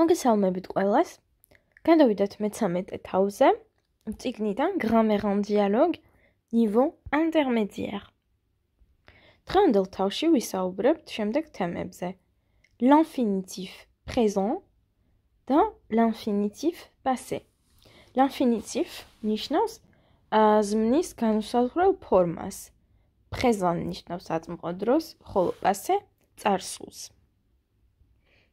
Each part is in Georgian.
მოგესალმებით ყველას. განდავიდეთ მე-13 თავზე. ციგნიდან grammar en dialogue niveau intermédiaire. დღემდელ თავში ვისაუბრებთ შემდეგ თემებზე. l'infinitif présent dans l'infinitif passé. l'infinitif nichnos azmnis განსაზღვრელ ფორმას. présent ნიშნავს აწმყო დროს, ხოლო passé წარსულს.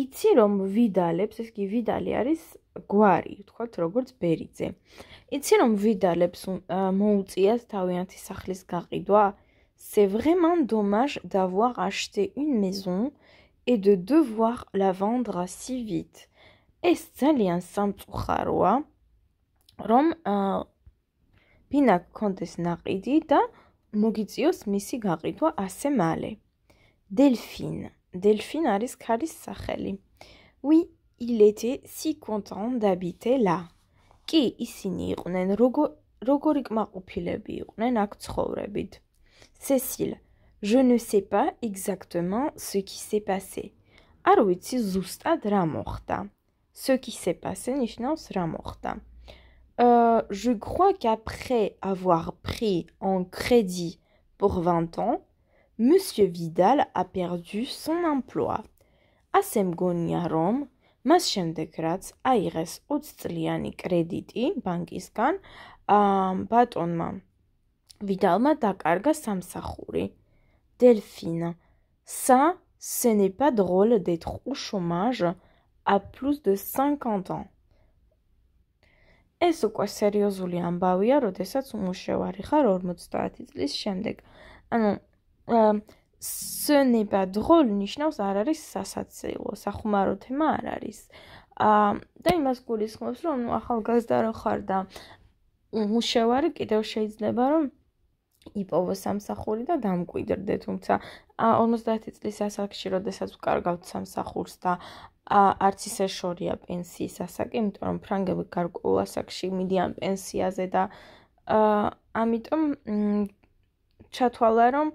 იცი რომ ვიდალებს, ეს კი ვიდალი არის გვარი, თქვათ როგორც ბერიძე. იცი რომ ვიდალებს მოუწიათ თავიანთი სახლის გაყიდვა? C'est vraiment dommage d'avoir acheté une maison et de devoir la vendre si vite. ეს ძალიან სამწუხაროა რომ ფინა კონდეს ნაყიდი და მოგიწიოს მისი გაყიდვა ასე მალე. Delphine Delphine Ariscaris Sacheli. Oui, il était si content d'habiter là. კი ისინი იყვნენ, როგორ ikmaqupilebi აქ ცხოვრებით. Cécile, je ne sais pas exactement ce qui s'est passé. არ ვიცი ზუსტად რა მოხდა. Ce qui s'est passé ნიშნავს რა მოხდა. Euh, je crois qu'après avoir pris un crédit pour 20 ans, Monsieur Vidal a perdu son emploi. ასემ გონია რომ მას შემდეგ რაც აიღეს 20 წლიანი კრედიტი ბანკისგან, ბატონმა ვიდალმა დაკარგა სამსახური. Delphine, ça ce n'est pas drôle d'être au chômage à plus de 50 ans. ეს უკვე სერიოზული ამბავია, როდესაც უმუშევარი ხარ 50 წლის შემდეგ. ანუ ce n'est pas drôle ნიშნავს არ არის სასაცილო, სახუმარო თემა არ არის. აა და იმას გულისხმობს, რომ ნუ ახალგაზრდა რო ხარ და მუშევარი კიდევ შეიძლება რომ იპოვო სამსახური და დამკვიდრდე, თუმცა 50 წლის ასაკში როდესაც ვკარგავთ სამსახურს და არც ისე შორია პენსიის ასაკი, იმიტომ რომ ფრანგები გარკვეულ ასაკში მიდიან პენსიაზე და აა ამიტომ ჩათვალა რომ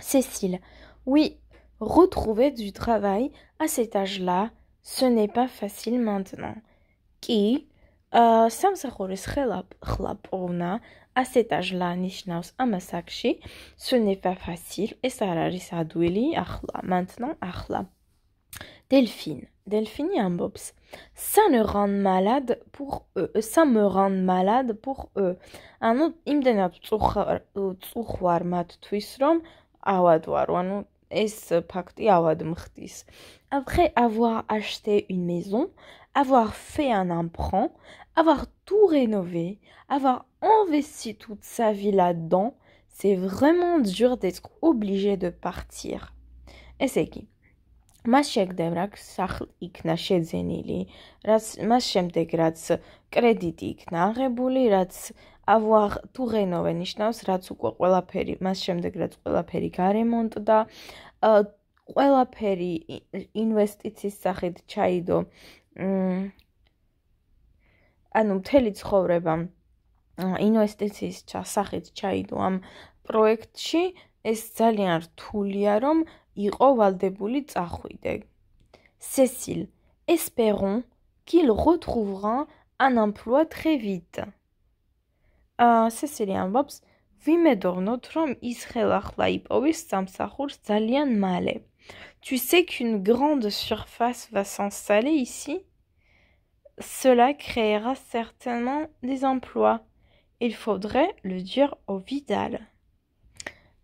Cécile. Oui, retrouver du travail à cet âge-là, ce n'est pas facile maintenant. Qui სამსახურის euh, ხელაპოვნა à cet âge-là Nishnaus Amasakshi, ce n'est pas facile, et ça a ადვილი, maintenant, Delphine un bobs. Ça me rend malade pour eux. Euh, ça me rend malade pour eux. Un autre, Après avoir acheté une maison, avoir fait un emprunt, avoir tout rénové, avoir investi toute sa vie là-dedans, c'est vraiment dur d'être obligé de partir. Et c'est qui მას შემდეგ რაც სახლ იქნა შეძენილი, რაც მას შემდეგ რაც კრედიტი იქნა აღებული, რაც აუ თუ რენოვე ნიშნავს, რაც უკვე ყველაფერი, მას შემდეგ რაც ყველაფერი გარემონტდა, ყველაფერი ინვესტიციის სახით ჩაიდო. ანუ მთელი ცხოვრება ინვესტიციის სახით ჩაიდო ამ პროექტში. ეს ძალიან რთულია, რომ იყო ვალდებული წახვიდე. Cécile, espérons qu'il retrouvera un emploi très vite. Ah, სესილი bobs, ვიმედოვნოთ, რომ ის ხელახლა იპოვის სამსახურს ძალიან მალე. Tu sais qu'une grande surface va s'installer ici Cela créera certainement des emplois. Il faudrait le dire au Vidal.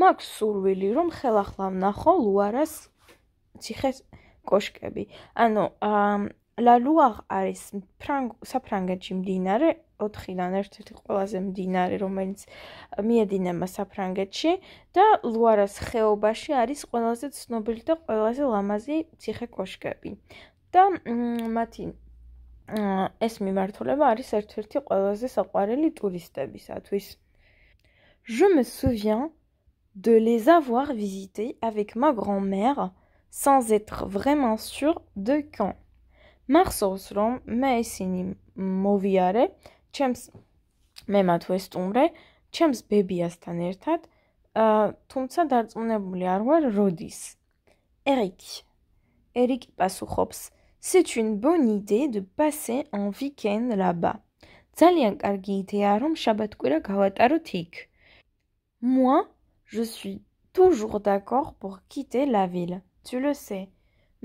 მაქვს სურვილი რომ ხელახლა ვნახო ლუარას ციხეს კოშკები. ანუ ლა ლუარ არის ფრანგ საფრანგეთში მდინარე 4-დან ერთ-ერთი ყველაზე მდინარე რომელიც მიედინება საფრანგეთში და ლუარას ხეობაში არის ყველაზე ცნობილი და ყველაზე ლამაზი ციხე კოშკები. და მათი ეს მიმართულება არის ერთ-ერთი ყველაზე საყვარელი ტურისტებისათვის. Je me souviens de les avoir visités avec ma grand-mère sans être vraiment sûr de quand. Mars Oslom, sinimoviare Moviare, Chems Mema Twestumbre, Chems Baby Astanertat, Tumsa Rodis. Eric. Eric Pasuchops, c'est une bonne idée de passer un week-end là-bas. Zalian Argi Tearum Shabat Moi, Je suis toujours d'accord pour quitter la ville. Tu le sais.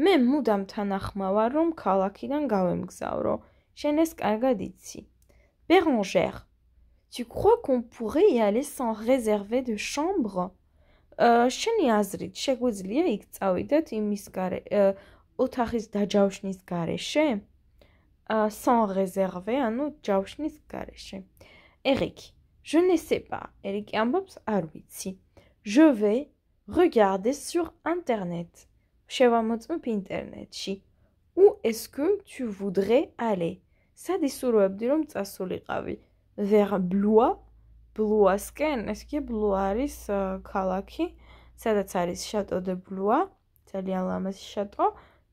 მე მუდამ თან ახმავარ რომ ქალაქიდან გავემგზავრო. შენ ეს კარგად იცი. Bérangère. Tu crois qu'on pourrait y aller sans réserver de chambre? Э, შენი აზრით შეგვიძლია იქ წავიდეთ იმის gare э, ოთახის დაჯავშნის gareshe? Э, sans réserver, ანუ ჯავშნის gareshe. Eric. Je ne sais pas. Eric ამბობს არ ვიცი. je vais regarder sur internet. შევამოწმე ინტერნეტში. Où est-ce que tu voudrais aller? სადისურვებდი რომ წასულიყავი. Vers Blois. Blois scan, est-ce que Blois არის ქალაქი, სადაც არის Château de Blois, ძალიან ლამაზი შატო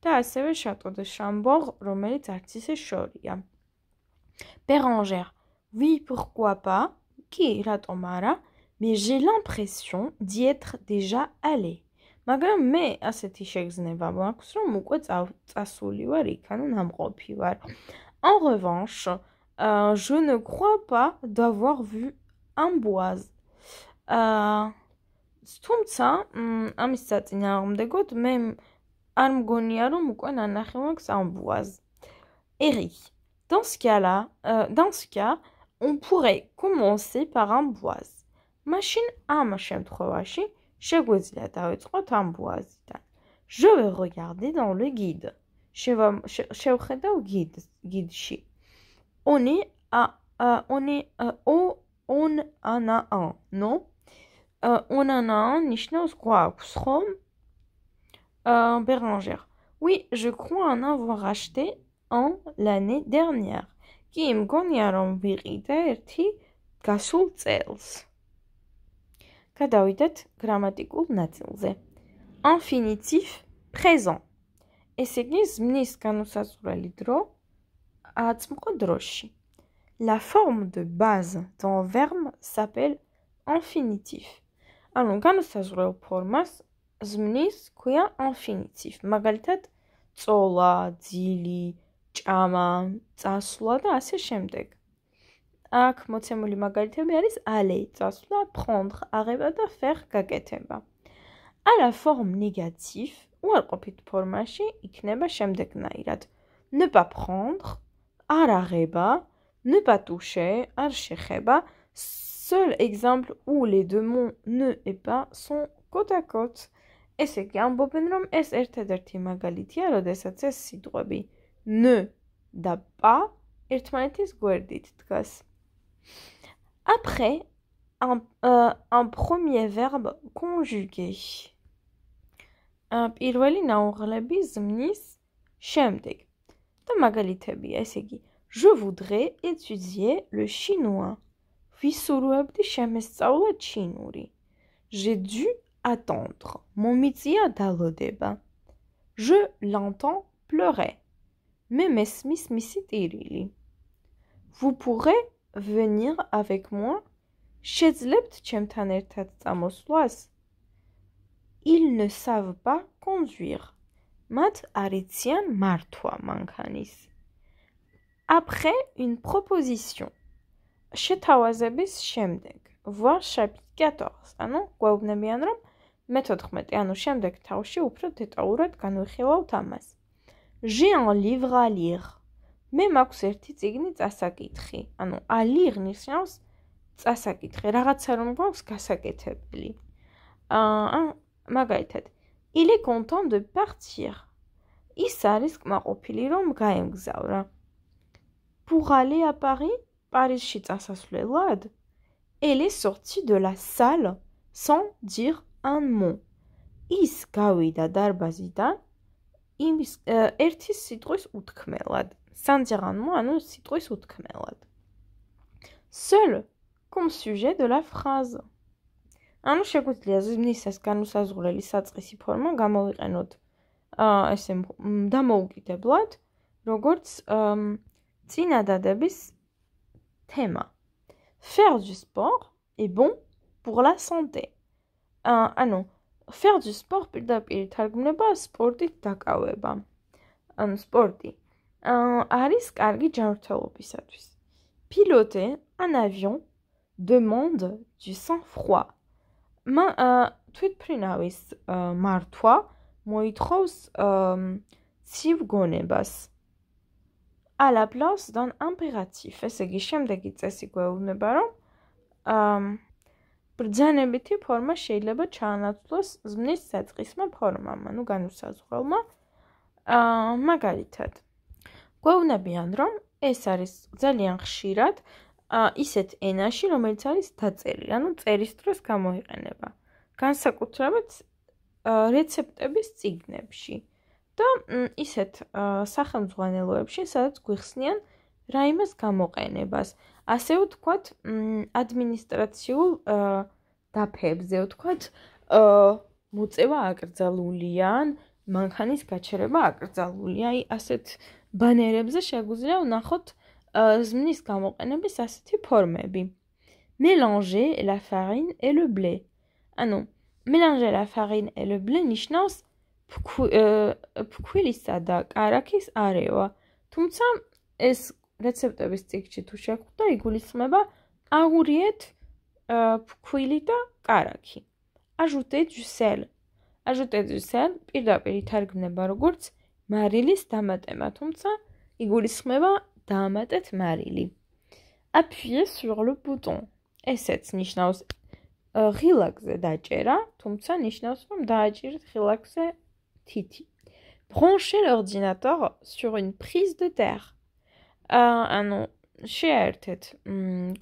და ასევე Château de Chambord, რომელიც არც ისე შორია. Bérangère. Oui, pourquoi pas? კი, რატომ არა? mais j'ai l'impression d'y être déjà allé. Magram me a ah, cet échec zneva bakus rom ukvet tsasuli var ikan un amqopi En revanche, euh, je ne crois pas d'avoir vu un bois. Euh, tout ça. amis hmm, tsatsina romdegot me ar mgonia rom ukven anakhe maks amboise. bois. Eric, dans ce cas-là, euh, dans ce cas, on pourrait commencer par un bois trois machines. შემთხვევაში შეგვეძლია დავიწყოთ Je vais regarder dans le guide. chez On est à on est au on en a un, non? on en a un Bérangère. Oui, je crois en avoir acheté un l'année dernière. Kim მგონია a გადავიდეთ გრამატიკულ ნაწილზე. infinitif présent. ეს იგი ზმნის განუსაზღვრელი დრო აწმყო დროში. La forme de base d'un verbe s'appelle infinitif. ანუ განუსაზღვრელ ფორმას ზმნის ქვია infinitif. მაგალითად, წოლა, ძილი, ჭამა, წასვლა და ასე შემდეგ. აქ მოცემული მაგალითები არის aller წასვლა, prendre, arriver და faire გაკეთება. à la forme négative ou alqopit formashi იქნება შემდეგნაირად: ne pas prendre, არ აღება, ne pas toucher, არ შეხება. seul exemple où les deux mots ne et pas sont côte à côte. ესე იგი, ამბობენ რომ ეს ერთადერთი მაგალითია, როდესაც ეს სიტყვები ne და pas ერთმანეთის გვერდით დგას. Après euh, un premier verbe conjugué, il valait d'en parler business chèmde. De magalitabi, Je voudrais étudier le chinois. Fisurwebd chamesaw chinuri. J'ai dû attendre. Mon petit a Je l'entends pleurer. Mmesmis misitirili. Vous pourrez venir avec moi? შეძლებთ ჩემთან ერთად წამოსვლას? Ils ne savent pas conduire. მათ არ იციან მართვა მანქანის. Après une proposition. შეთავაზების შემდეგ. Voir chapitre 14. ანუ გვაუბნებიან რომ მე-14, ანუ შემდეგ თავში უფრო დეტალურად განვიხილავთ ამას. J'ai un livre à lire. მე მაქვს ერთი ციგნი წასაკითხი. ანუ ალი ღნისავს წასაკითხე, რაღაცა რომ გვაქვს გასაკეთებელი. აა მაგალითად, il est content de partir. ის არის კმაყოფილი რომ გაემგზავრა. pour aller à paris, parisში წასასვლელად, elle est sortie de la salle sans dire un mot. ის გავიდა დარბაზიდან იმის ერთის სიტყვის უთქმელად. სანჯაღანმო, ანუ სიტყვის უთქმელად. seul comme sujet de la phrase. ანუ შეგვიძლია ზმნისას განუსაზღვრელი საწყისი ფორმა გამოვიყენოთ აა ესე დამოუკიდებლად, როგორც წინადადების თემა. faire du sport est bon pour la santé. აა ანუ faire du sport პირდაპირ თარგმნება სპორტით დაკავება. ან სპორტი. არის კარგი ჯანმრთელობისათვის. Piloter un avion demande du sang-froid. მა თვითფრინავის მართვა მოითხოვს ცივ გონებას. À la place d'un impératif, ესე იგი შემდეგი წესი გვეუბნება, რომ ბრძანებითი ფორმა შეიძლება ჩაანაცვლოს ზმნის საწყისმა ფორმამ, ანუ განუსაზღვრელმა. აა მაგალითად, გვეუბნებიან, რომ ეს არის ძალიან ხშირად ისეთ ენაში, რომელიც არის დაწერილი, ანუ წერის დროს გამოიყენება. განსაკუთრებით რეცეპტების ციგნებში და ისეთ სახელმძღვანელოებში, სადაც გვიხსნიან რაიმეს გამოყენებას. ასე ვთქვათ, ადმინისტრაციულ დაფებზე ვთქვათ, მოწევა აკრძალულია, მანქანის გაჩერება აკრძალულია, აი ასეთ ბანერებზე შეგვიძლია ვნახოთ ზმნის გამოყენების ასეთი ფორმები. Mélanger la farine et le blé. Ანუ mélanger la farine et le blé ნიშნავს ფქვილისა და караქის არევა. თუმცა ეს რეცეპტების წიგნში თუ შეგხვდა, იგულისხმება აგურიეთ ფქვილი და караქი. Ajoutez du sel. Ajoutez du sel პირდაპირ თარგმნება როგორც მარილის დამატება, თუმცა იგულისხმება დაამატეთ მარილი. Appuyez sur le bouton. ესეც ნიშნავს ღილაკზე დაჭერა, თუმცა ნიშნავს, რომ დააჭირეთ ღილაკზე თითი. Branchez l'ordinateur sur une prise de terre. აა ანუ შეერთეთ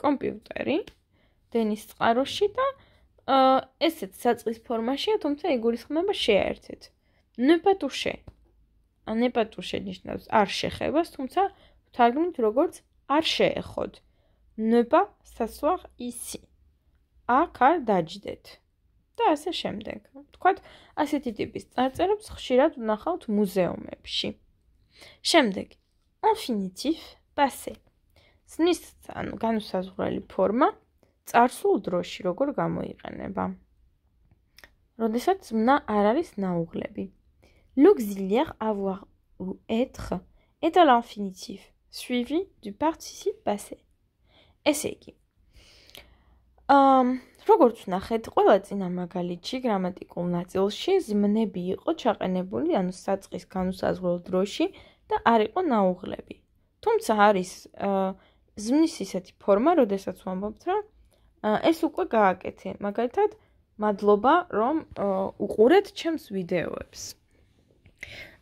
კომპიუტერი დენის წყაროში და ესეც საწყის ფორმაშია, თუმცა იგულისხმება შეერთეთ. Ne pas toucher. ნეპატურ შენიშნავს არ შეხებას, თუმცა თარგმნით როგორც არ შეეხოთ. ნეპა სასوار ისი. აქ არ დაждდეთ. და ასე შემდეგ. თქვათ, ასეთი ტიპის წარწერებს ხშირად ვნახავთ მუზეუმებში. შემდეგ. ინფინიტივ პასე. სნის ანუ განუსაზღვრელი ფორმა წარსულ დროში როგორ გამოიყენება? როდესაც ზმნა არ არის ნაუღლები. L'auxiliaire avoir ou être est à l'infinitif, suivi du participe passé. Essayez. როგორც ნახეთ, ყველა წინა მაგალითში გრამატიკულ ნაწილში ზმნები იყო ჩაყენებული, ანუ საწყის განუსაზღვრელ დროში და არ იყო ნაუღლები. თუმცა არის ზმნის ისეთი ფორმა, როდესაც ვამბობთ, რომ ეს უკვე გააკეთე. მაგალითად, მადლობა, რომ უყურეთ ჩემს ვიდეოებს.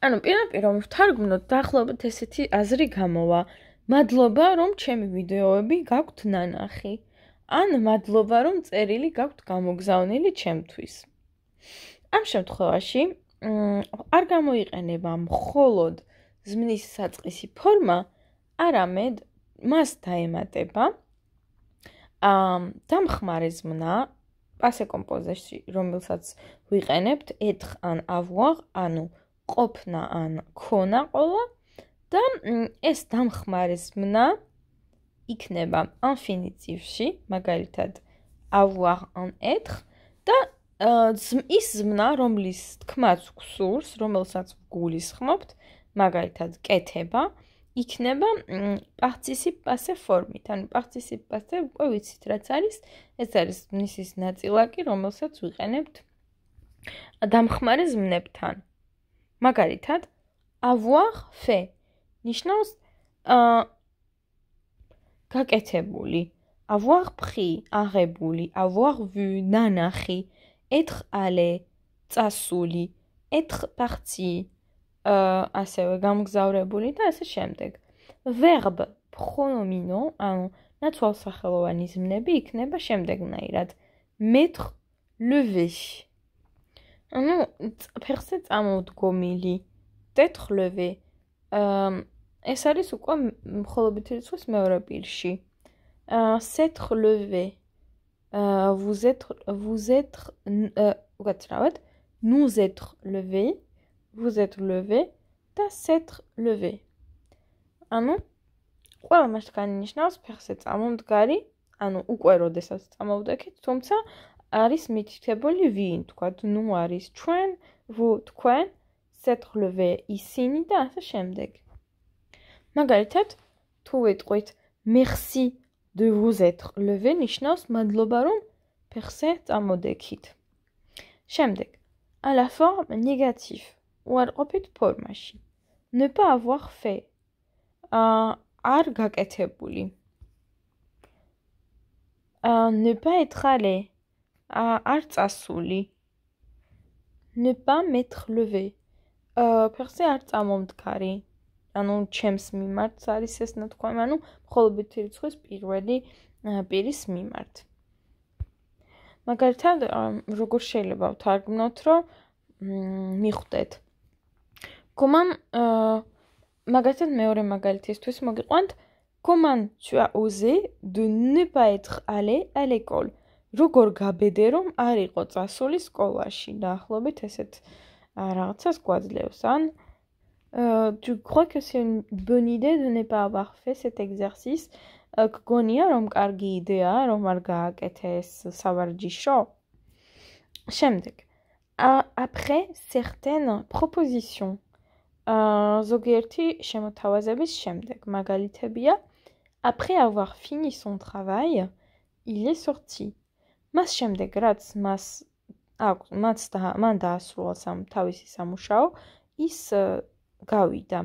ანუ პირდაპირ რომ ვთარგმნოთ, დაახლოებით ესეთი აზრი გამოვა. მადლობა, რომ ჩემი ვიდეოები გაქვთ ნანახი. ან მადლობა, რომ წერილი გაქვთ გამოგზავნილი ჩემთვის. ამ შემთხვევაში, მ არ გამოიყენება მხოლოდ ზმნის საწყისი ფორმა, არამედ მას დაემატება ა დამხმარე ზმნა პასე კომპოზიციაში, რომელსაც ვიყენებთ, ეთხ ან ავუარ, ანუ ყოფნა ან ქონა ყოლა და ეს დამხმარეს მნა იქნება ინფინიტივში, მაგალითად avoir un être და ის ზმნა, რომლის თქმაც გსურს, რომელსაც გულისხმობთ, მაგალითად კეთება, იქნება participe passé ფორმით. ანუ participe passé უკვე ვიცით რაც არის, ეს არის მისის ნაწილაკი, რომელსაც ვიყენებთ დამხმარე ზმნებთან. მაგალითად avoir fait ნიშნავს აა გაკეთებული avoir pris აღებული avoir vu ნანახი être allé წასული être parti აა ასევე გამგზავრებული და ასე შემდეგ verbe pronomino ან ნაცვალსახელოვანი ზმნები იქნება შემდეგნაირად mettre lever ну ფეხზე წამოდგომილი დეთხლევე აა ეს არის უკვე მხოლობითი რიცხვის მეორე პირში აა სეთხლევე აა vous êtes vous êtes უკვე წავედ nous êtes levé vous êtes levé და s'être levé ანუ ყველა მას განინიშნავს ფეხზე წამომდგარი ანუ უკვე როდესაც წამოვდექით თუმცა Aris vient, quoi de nous, Aris, tu en, vous tu en, levé ici ni dans. Chèmedek. Magalte, tu es tout. Merci de vous être levé, ni chnous madlobaron, personne a modékit. à la forme négative ou à l'opposition ne pas avoir fait un argak ne pas être allé. არ წასული. Ne pas m'être levé. ა პერსე არ წამომდგარი. ანუ ჩემს მიმართ არის ეს ნათქვამი, ანუ მხოლოდ რიცხვის პირველი პირის მიმართ. მაგალითად, როგორ შეიძლება ვთარგმნოთ, რომ მიხვდეთ. Comment euh მაგალითად მეორე მაგალითისთვის მოგიყვანთ, comment tu as osé de ne pas être allé à l'école? როგორ გაბედე რომ არ იყო წასული სკოლაში დაახლოებით ესეთ რაღაცას გვაძლევს ან tu crois que c'est une bonne idée de ne pas avoir fait cet exercice გგონია რომ კარგი იდეა რომ არ გააკეთე ეს სავარჯიშო შემდეგ après certaines propositions ზოგიერთი შემოთავაზების შემდეგ მაგალითებია après avoir fini son travail il est sorti მას შემდეგ რაც მას აქვს მას და მან დაასრულა სამ თავისი სამუშაო ის გავიდა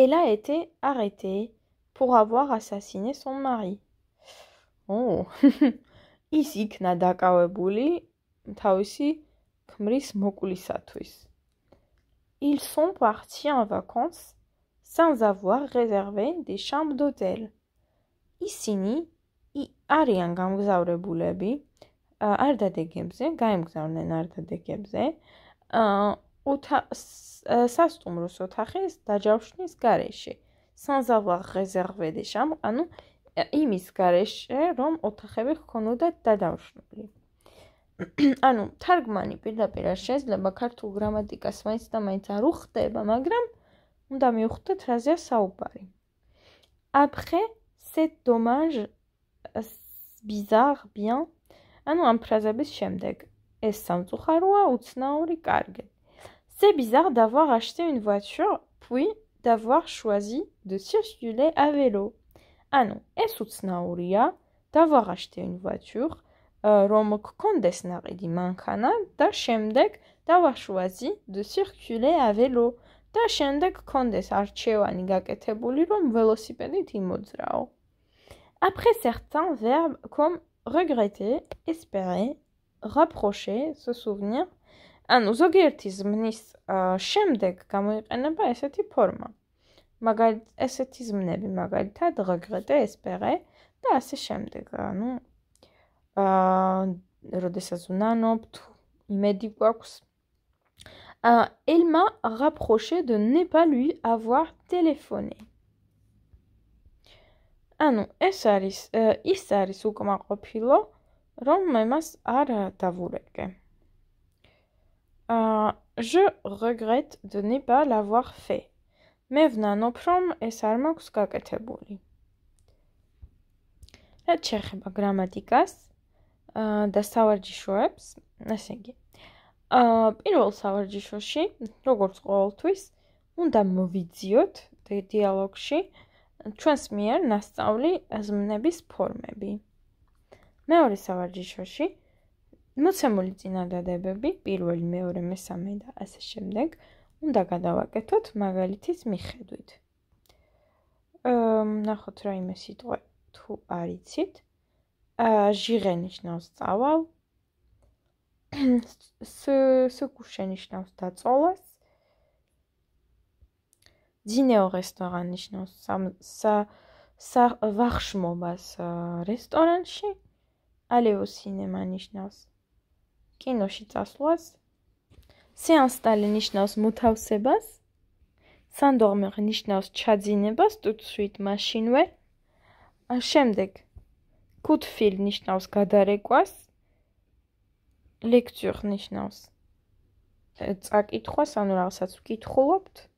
elle a été arrêtée pour avoir assassiné son mari oh ის იქნა დაკავებული თავისი ქმრის მოკვლისათვის ils sont partis en vacances sans avoir réservé des chambres d'hôtel ici ni არიან გამგზავრებულები არდადეგებზე, გამგზავნენ არდადეგებზე. აა სასტუმროს ოთახის დაჯავშნის გარეშე. სანზავა რეზერვე დე შამ, ანუ იმის გარეშე, რომ ოთახები ჰქონოდათ დაჯავშნული. ანუ თარგმანი პირდაპირ არ შეიძლება ქართულ გრამატიკას მაინც და მაინც არ უხდება, მაგრამ უნდა მიუხვდეთ რა ზია საუბარი. Après cet dommage bizarre bien ანუ ამ ფრაზების შემდეგ ეს სამწუხაროა უცნაური კარგი c'est bizarre d'avoir acheté une voiture puis d'avoir choisi de circuler à vélo ანუ ეს უცნაურია d'avoir acheté une voiture euh, რომ გქონდეს ნაყიდი მანქანა და შემდეგ d'avoir choisi de circuler à vélo და შემდეგ გქონდეს არჩევანი გაკეთებული რომ ველოსიპედით იმოძრაო après certains verbes comme regretter, espérer, rapprocher, se souvenir. un n'est eseti forma. eseti zmnebi regretter, espérer anu euh, euh, euh, m'a rapproché de ne pas lui avoir téléphoné. ანუ ეს არის ის არის უკმაყოფილო რომ მე მას არ დავურეკე. აა je regrette de ne pas l'avoir fait. მე ვნანობ რომ ეს არ მაქვს გაკეთებული. რაც შეეხება გრამატიკას აა და სავარჯიშოებს, ასე იგი. აა პირველ სავარჯიშოში, როგორც ყოველთვის, უნდა მოვიძიოთ დიალოგში აა ჩვენს მიერ ნასწავლი ზმნების ფორმები. მეორე სავარჯიშოში მოცემული წინადადებები პირველი, მეორე, მესამე და ასე შემდეგ უნდა გადავაკეთოთ მაგალითის მიხედვით. აა ნახოთ რა იმე სიტყვა თუ არიცით. აა ჟიღე ნიშნავს წავალ. სუ სუ კუშე ნიშნავს დაწოლას. ძინეო რესტორანი ნიშნავს სამ სა სა ვახშმობას რესტორანში ალეო სინემა ნიშნავს კინოში წასვლას სეანსტალი ნიშნავს მოთავსებას სანდორმე ნიშნავს ჩაძინებას თუცვით მაშინვე შემდეგ კუტფილ ნიშნავს გადარეკვას ლექციურ ნიშნავს წაკითხვას ანუ რაღაცას ვკითხულობთ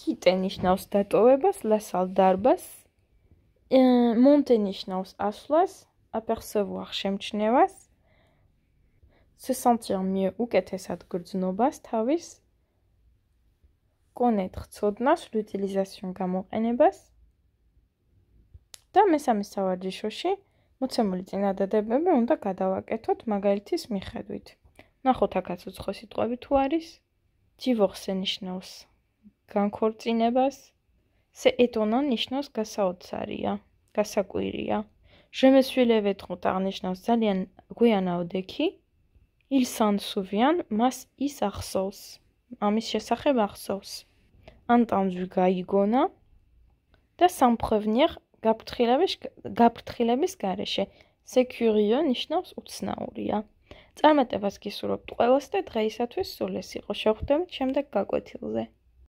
კიტე ნიშნავს დატოვებას, ლასალ დარბას. მონტე ნიშნავს ასვლას, აპერსევუარ შემჩნევას. se sentir mieux ou qu'atteindre gurdnobas tavis connaître tsodnas l'utilisation gamoqenebas da mesame savadze shoshi motsemuli tsinadadebebe unda gadavaketot magalitis mikhedvit nakhot akats utsxo sitqvebi tu aris divorce nishnos განხორცინებას სე ეტონა ნიშნოს გასაოცარია გასაკვირია ჟემესვილევე თუთ აღნიშნავს ძალიან გვიანავდექი ილსან სუვიან მას ის ახსოვს ამის შესახებ ახსოვს ანტანჟი გაიგონა და სამპრევნიერ გაფრთხილების გაფრთხილების გარეშე სეკურიო ნიშნავს უცნაურია წარმატებას გისურვებთ ყველას და დღეისათვის სულ ეს იყო შევხვდებით შემდეგ გაკვეთილზე